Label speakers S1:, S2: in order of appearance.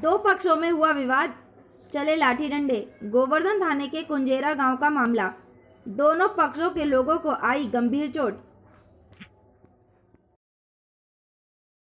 S1: दो पक्षों में हुआ विवाद चले लाठी डंडे गोवर्धन थाने के कुंजेरा गांव का मामला दोनों पक्षों के लोगों को आई गंभीर चोट